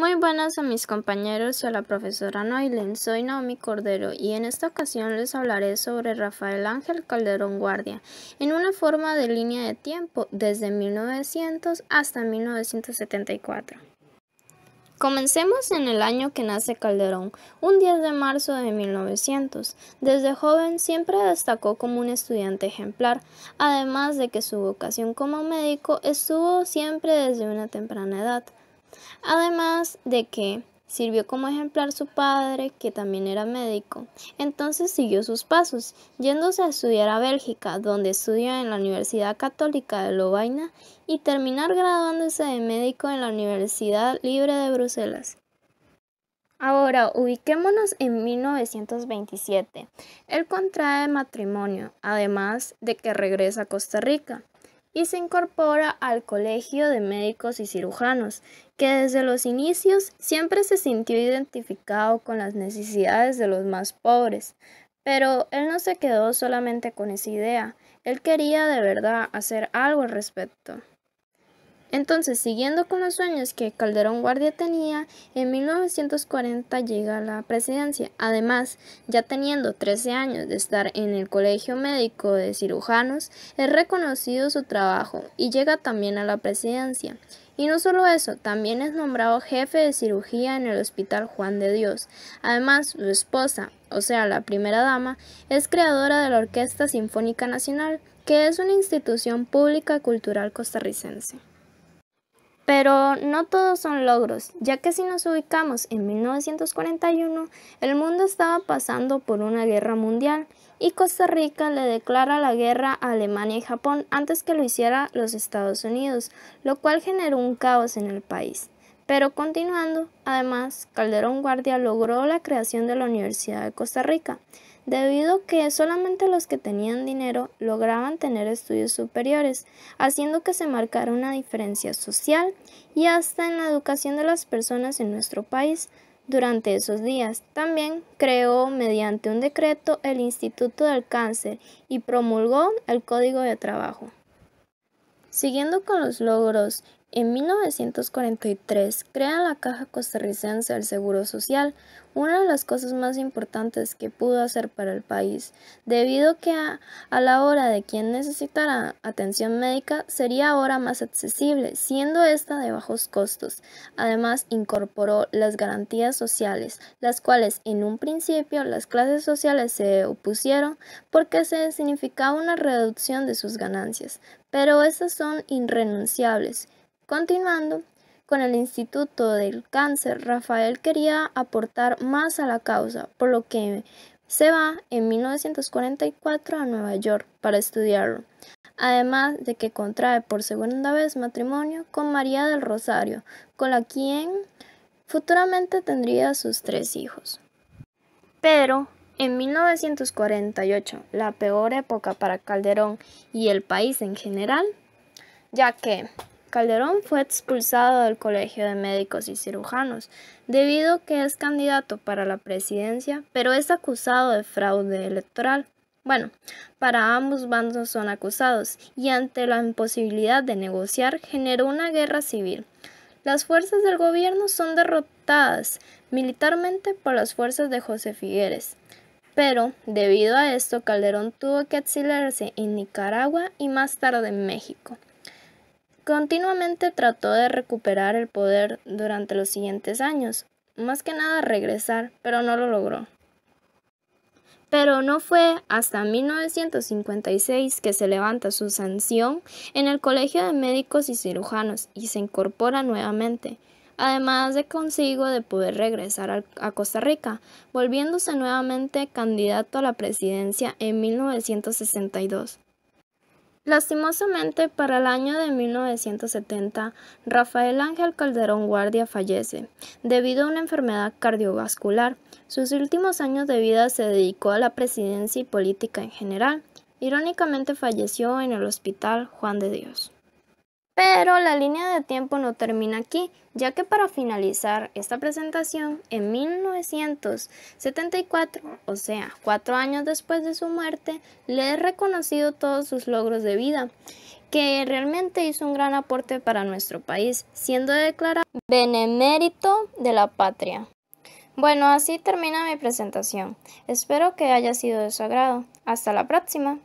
Muy buenas a mis compañeros y a la profesora Noilen, soy Naomi Cordero y en esta ocasión les hablaré sobre Rafael Ángel Calderón Guardia en una forma de línea de tiempo desde 1900 hasta 1974. Comencemos en el año que nace Calderón, un 10 de marzo de 1900. Desde joven siempre destacó como un estudiante ejemplar, además de que su vocación como médico estuvo siempre desde una temprana edad. Además de que sirvió como ejemplar su padre, que también era médico. Entonces siguió sus pasos, yéndose a estudiar a Bélgica, donde estudió en la Universidad Católica de Lovaina y terminar graduándose de médico en la Universidad Libre de Bruselas. Ahora ubiquémonos en 1927. Él contrae matrimonio, además de que regresa a Costa Rica y se incorpora al Colegio de Médicos y Cirujanos, que desde los inicios siempre se sintió identificado con las necesidades de los más pobres. Pero él no se quedó solamente con esa idea, él quería de verdad hacer algo al respecto. Entonces, siguiendo con los sueños que Calderón Guardia tenía, en 1940 llega a la presidencia. Además, ya teniendo 13 años de estar en el Colegio Médico de Cirujanos, es reconocido su trabajo y llega también a la presidencia. Y no solo eso, también es nombrado jefe de cirugía en el Hospital Juan de Dios. Además, su esposa, o sea, la primera dama, es creadora de la Orquesta Sinfónica Nacional, que es una institución pública cultural costarricense. Pero no todos son logros, ya que si nos ubicamos en 1941, el mundo estaba pasando por una guerra mundial y Costa Rica le declara la guerra a Alemania y Japón antes que lo hiciera los Estados Unidos, lo cual generó un caos en el país. Pero continuando, además, Calderón Guardia logró la creación de la Universidad de Costa Rica, debido a que solamente los que tenían dinero lograban tener estudios superiores, haciendo que se marcara una diferencia social y hasta en la educación de las personas en nuestro país durante esos días. También creó mediante un decreto el Instituto del Cáncer y promulgó el Código de Trabajo. Siguiendo con los logros en 1943 crea la Caja Costarricense del Seguro Social, una de las cosas más importantes que pudo hacer para el país, debido que a, la hora de quien necesitara atención médica sería ahora más accesible, siendo esta de bajos costos. Además, incorporó las garantías sociales, las cuales en un principio las clases sociales se opusieron porque se significaba una reducción de sus ganancias, pero estas son irrenunciables Continuando con el Instituto del Cáncer, Rafael quería aportar más a la causa, por lo que se va en 1944 a Nueva York para estudiarlo, además de que contrae por segunda vez matrimonio con María del Rosario, con la quien futuramente tendría sus tres hijos. Pero en 1948, la peor época para Calderón y el país en general, ya que Calderón fue expulsado del Colegio de Médicos y Cirujanos debido a que es candidato para la presidencia, pero es acusado de fraude electoral. Bueno, para ambos bandos son acusados y ante la imposibilidad de negociar generó una guerra civil. Las fuerzas del gobierno son derrotadas militarmente por las fuerzas de José Figueres. Pero, debido a esto, Calderón tuvo que exiliarse en Nicaragua y más tarde en México. Continuamente trató de recuperar el poder durante los siguientes años, más que nada regresar, pero no lo logró. Pero no fue hasta 1956 que se levanta su sanción en el Colegio de Médicos y Cirujanos y se incorpora nuevamente, además de consigo de poder regresar a Costa Rica, volviéndose nuevamente candidato a la presidencia en 1962. Lastimosamente, para el año de 1970, Rafael Ángel Calderón Guardia fallece debido a una enfermedad cardiovascular. Sus últimos años de vida se dedicó a la presidencia y política en general. Irónicamente falleció en el Hospital Juan de Dios. Pero la línea de tiempo no termina aquí, ya que para finalizar esta presentación, en 1974, o sea, cuatro años después de su muerte, le he reconocido todos sus logros de vida, que realmente hizo un gran aporte para nuestro país, siendo declarado benemérito de la patria. Bueno, así termina mi presentación. Espero que haya sido de su agrado. Hasta la próxima.